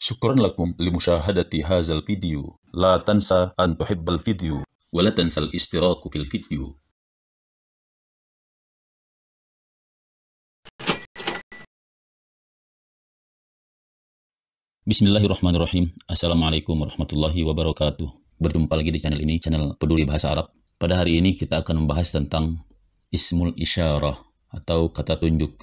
شكرا لكم لمشاهدة هذا الفيديو لا تنسى أن تحب الفيديو ولا تنسى الاشتراك في الفيديو Bismillahirrahmanirrahim. Assalamualaikum warahmatullahi wabarakatuh. Berjumpa lagi di channel ini, channel Peduli Bahasa Arab. Pada hari ini kita akan membahas tentang Ismul Isyarah atau kata tunjuk.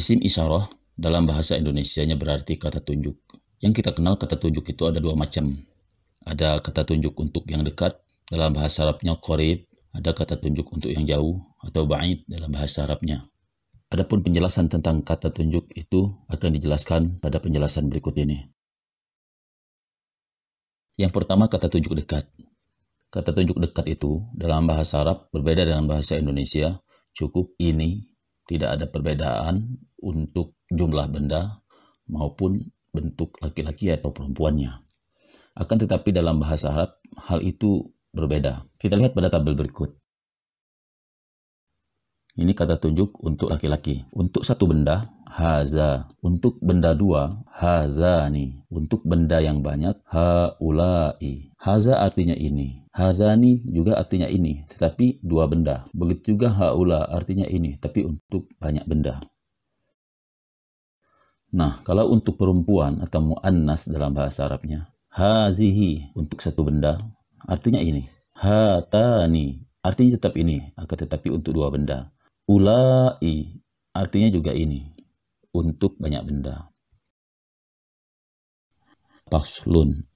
Isim Isyarah dalam bahasa Indonesia-nya berarti kata tunjuk. Yang kita kenal kata tunjuk itu ada dua macam. Ada kata tunjuk untuk yang dekat, dalam bahasa Arabnya korib, ada kata tunjuk untuk yang jauh, atau ba'id dalam bahasa Arabnya. Adapun penjelasan tentang kata tunjuk itu akan dijelaskan pada penjelasan berikut ini. Yang pertama kata tunjuk dekat. Kata tunjuk dekat itu dalam bahasa Arab berbeda dengan bahasa Indonesia, cukup ini tidak ada perbedaan untuk jumlah benda maupun bentuk laki-laki atau perempuannya. Akan tetapi dalam bahasa Arab hal itu berbeda. Kita lihat pada tabel berikut. Ini kata tunjuk untuk laki-laki. Untuk satu benda, haza. Untuk benda dua, hazani. Untuk benda yang banyak, haulai. Haza artinya ini. Hazani juga artinya ini, tetapi dua benda. Begitu juga haula artinya ini, tapi untuk banyak benda. Nah, kalau untuk perempuan atau mu'annas dalam bahasa Arabnya, hazihi untuk satu benda, artinya ini. Hatani artinya tetap ini, akan tetapi untuk dua benda. Ulai artinya juga ini, untuk banyak benda. Paslun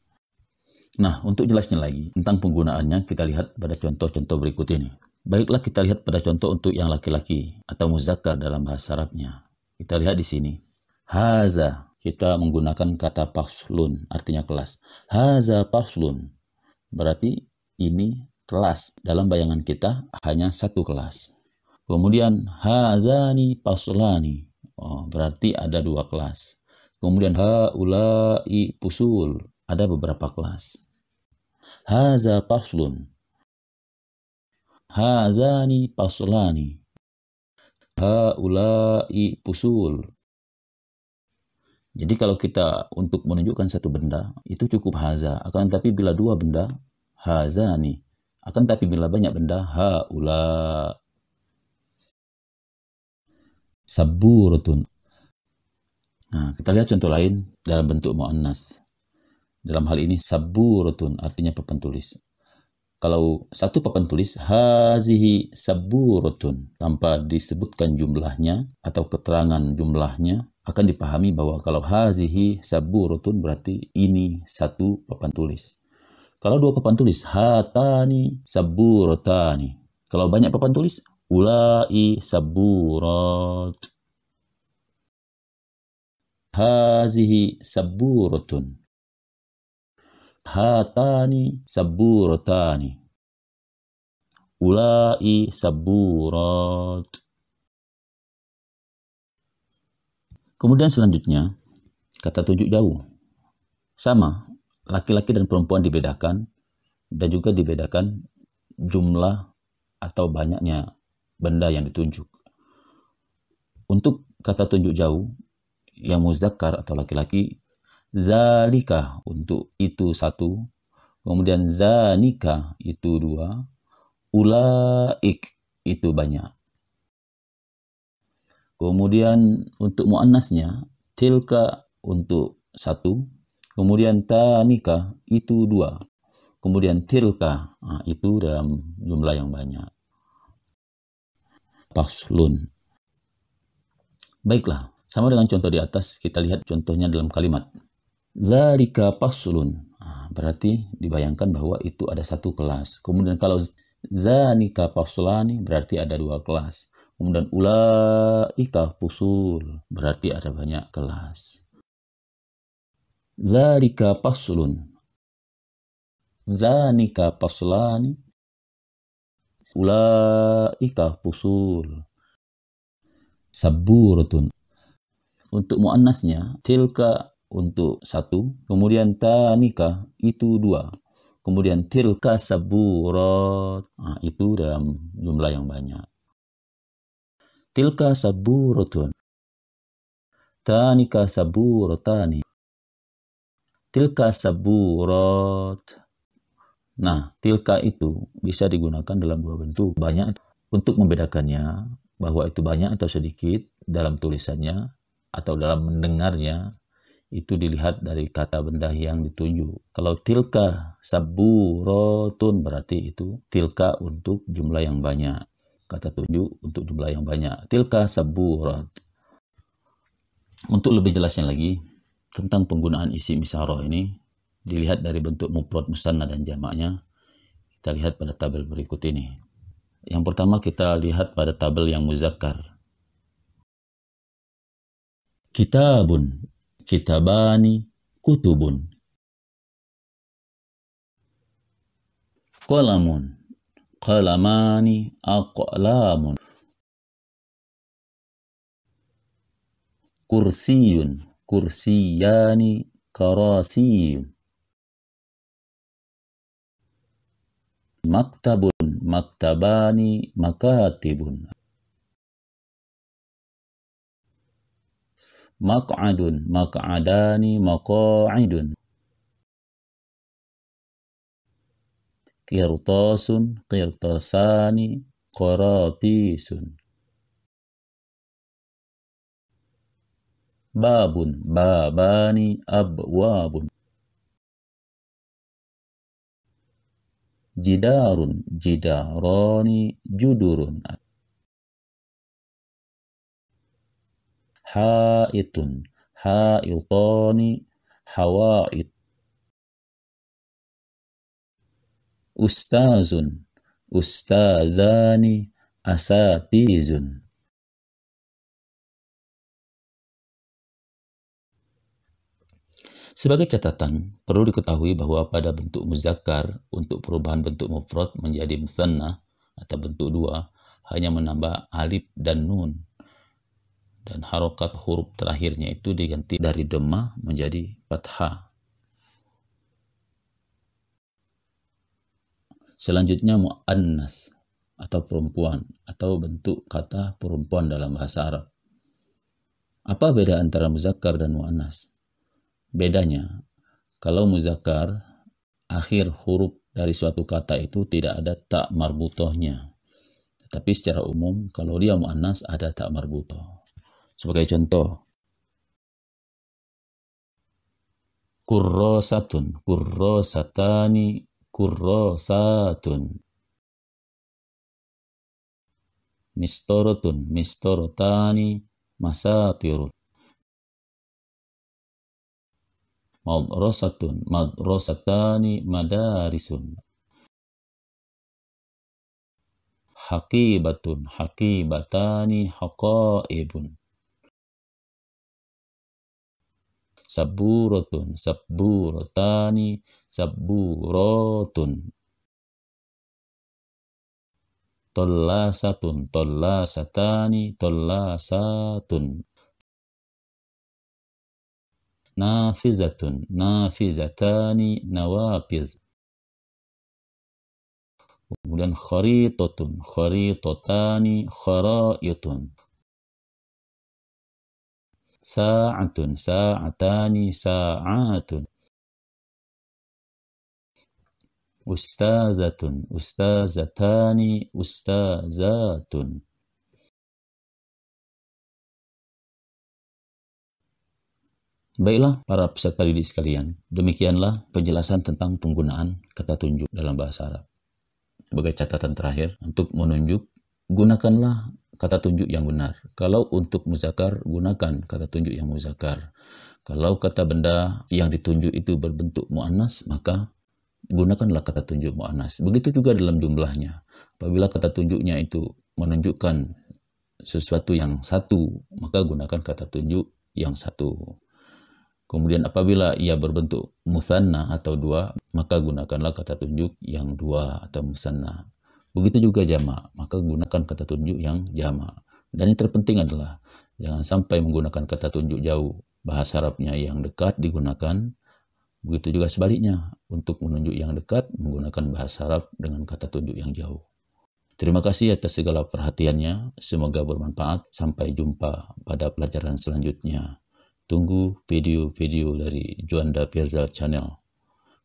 Nah, untuk jelasnya lagi tentang penggunaannya, kita lihat pada contoh-contoh berikut ini. Baiklah kita lihat pada contoh untuk yang laki-laki atau muzakkar dalam bahasa Arabnya. Kita lihat di sini. Haza, kita menggunakan kata paslun, artinya kelas. Haza paslun, berarti ini kelas. Dalam bayangan kita hanya satu kelas. Kemudian hazani paslani, oh, berarti ada dua kelas. Kemudian haulai pusul, ada beberapa kelas. Haza paslun. Hazani paslani. Haulai pusul. Jadi kalau kita untuk menunjukkan satu benda, itu cukup haza. Akan tapi bila dua benda, hazani. Akan tapi bila banyak benda, haula. Saburutun. Nah, kita lihat contoh lain dalam bentuk mu'annas. Dalam hal ini saburutun artinya papan tulis. Kalau satu papan tulis hazihi saburutun tanpa disebutkan jumlahnya atau keterangan jumlahnya akan dipahami bahwa kalau hazihi saburutun berarti ini satu papan tulis. Kalau dua papan tulis hatani saburotani. Kalau banyak papan tulis ulai saburut Hazihi saburutun hatani saburatani ulai saburat kemudian selanjutnya kata tunjuk jauh sama laki-laki dan perempuan dibedakan dan juga dibedakan jumlah atau banyaknya benda yang ditunjuk untuk kata tunjuk jauh yang muzakkar atau laki-laki zalika untuk itu satu kemudian zanika itu dua ulaik itu banyak kemudian untuk muannasnya tilka untuk satu kemudian tanika itu dua kemudian tilka ah, itu dalam jumlah yang banyak paslun baiklah sama dengan contoh di atas kita lihat contohnya dalam kalimat Zalika pasulun. Ah, berarti dibayangkan bahwa itu ada satu kelas. Kemudian kalau zanika pasulani berarti ada dua kelas. Kemudian ulaika pusul berarti ada banyak kelas. Zalika pasulun. Zanika pasulani. Ulaika pusul. Saburutun. Untuk muannasnya, tilka untuk satu. Kemudian tanika itu dua. Kemudian tilka saburot nah, itu dalam jumlah yang banyak. Tilka saburotun, Tanika saburotani, Tilka saburot. Nah, tilka itu bisa digunakan dalam dua bentuk. Banyak untuk membedakannya bahwa itu banyak atau sedikit dalam tulisannya atau dalam mendengarnya itu dilihat dari kata benda yang ditunjuk Kalau tilka saburotun berarti itu tilka untuk jumlah yang banyak. Kata tunjuk untuk jumlah yang banyak. Tilka saburot. Untuk lebih jelasnya lagi tentang penggunaan isi misaro ini dilihat dari bentuk muprot musanna dan jamaknya kita lihat pada tabel berikut ini. Yang pertama kita lihat pada tabel yang muzakkar. Kitabun كتابان كتب قلم قلمان أقلام كرسي كرسيان كراسي مكتب مكتبان مكاتب maq'adun, maq'adani, maqa'idun. Qirtasun, qirtasani, qaratisun. Babun, babani, abwabun. Jidarun, jidarani, judurun. haitun haitani Hawait. ustazun ustazani asatizun Sebagai catatan, perlu diketahui bahwa pada bentuk muzakkar untuk perubahan bentuk mufrad menjadi musanna atau bentuk dua hanya menambah alif dan nun dan harokat huruf terakhirnya itu diganti dari dema menjadi fathah. Selanjutnya mu'annas atau perempuan atau bentuk kata perempuan dalam bahasa Arab. Apa beda antara muzakkar dan mu'annas? Bedanya, kalau muzakkar, akhir huruf dari suatu kata itu tidak ada tak marbutohnya. Tetapi secara umum, kalau dia mu'annas ada tak marbutoh. Sebagai contoh, kurrosatun, kurrosatani, kurrosatun. Mistorotun, mistorotani, masatirun. Madrasatun, madrasatani, madarisun. Hakibatun, hakibatani, haqaibun. Tolla satun, tolla satani, tolla satun. Nafizatun, nafizatani, nawafiz. Kemudian kharitatun, kharitatani, kharaitun. sa'atun, sa'atani, sa'atun. Ustazatun, ustazatani, ustazatun. Baiklah para peserta didik sekalian, demikianlah penjelasan tentang penggunaan kata tunjuk dalam bahasa Arab. Sebagai catatan terakhir, untuk menunjuk, gunakanlah kata tunjuk yang benar. Kalau untuk muzakar, gunakan kata tunjuk yang muzakar. Kalau kata benda yang ditunjuk itu berbentuk mu'anas, maka gunakanlah kata tunjuk mu'anas. Begitu juga dalam jumlahnya. Apabila kata tunjuknya itu menunjukkan sesuatu yang satu, maka gunakan kata tunjuk yang satu. Kemudian apabila ia berbentuk musanna atau dua, maka gunakanlah kata tunjuk yang dua atau musanna. Begitu juga jama maka gunakan kata tunjuk yang jama Dan yang terpenting adalah jangan sampai menggunakan kata tunjuk jauh. Bahasa Arabnya yang dekat digunakan. Begitu juga sebaliknya, untuk menunjuk yang dekat menggunakan bahasa Arab dengan kata tunjuk yang jauh. Terima kasih atas segala perhatiannya. Semoga bermanfaat. Sampai jumpa pada pelajaran selanjutnya. Tunggu video-video dari Juanda Pirzal Channel.